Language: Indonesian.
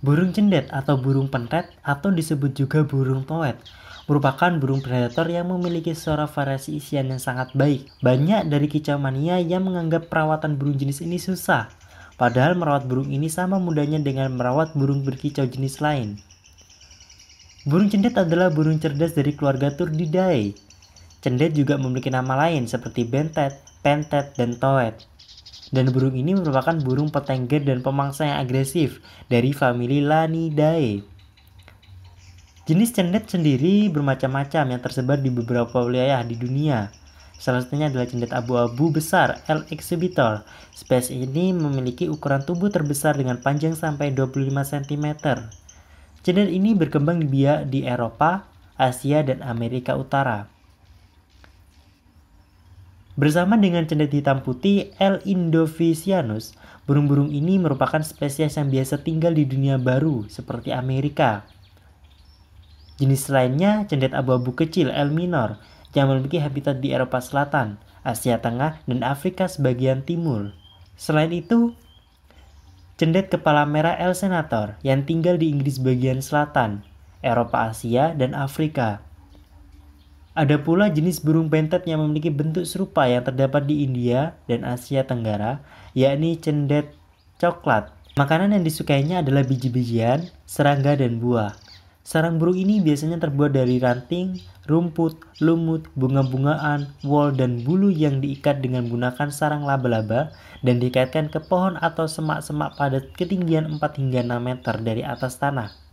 Burung cendet atau burung pentet atau disebut juga burung toet merupakan burung predator yang memiliki suara variasi isian yang sangat baik. Banyak dari kicau mania yang menganggap perawatan burung jenis ini susah, padahal merawat burung ini sama mudahnya dengan merawat burung berkicau jenis lain. Burung cendet adalah burung cerdas dari keluarga Turdidae. Cendet juga memiliki nama lain seperti bentet, pentet, dan toet. Dan burung ini merupakan burung petengger dan pemangsa yang agresif dari famili Lanidae. Jenis cendet sendiri bermacam-macam yang tersebar di beberapa wilayah di dunia. Salah satunya adalah cendet abu-abu besar L. exhibitor. Spesies ini memiliki ukuran tubuh terbesar dengan panjang sampai 25 cm. Cendet ini berkembang di biak di Eropa, Asia, dan Amerika Utara. Bersama dengan cendet hitam putih L. indovisianus, burung-burung ini merupakan spesies yang biasa tinggal di dunia baru seperti Amerika. Jenis lainnya cendet abu-abu kecil L. minor yang memiliki habitat di Eropa Selatan, Asia Tengah, dan Afrika sebagian timur. Selain itu, cendet kepala merah El Senator yang tinggal di Inggris bagian selatan, Eropa Asia, dan Afrika. Ada pula jenis burung pentet yang memiliki bentuk serupa yang terdapat di India dan Asia Tenggara, yakni cendet coklat. Makanan yang disukainya adalah biji-bijian, serangga, dan buah. Sarang burung ini biasanya terbuat dari ranting, rumput, lumut, bunga-bungaan, wol, dan bulu yang diikat dengan menggunakan sarang laba-laba dan dikaitkan ke pohon atau semak-semak pada ketinggian 4 hingga 6 meter dari atas tanah.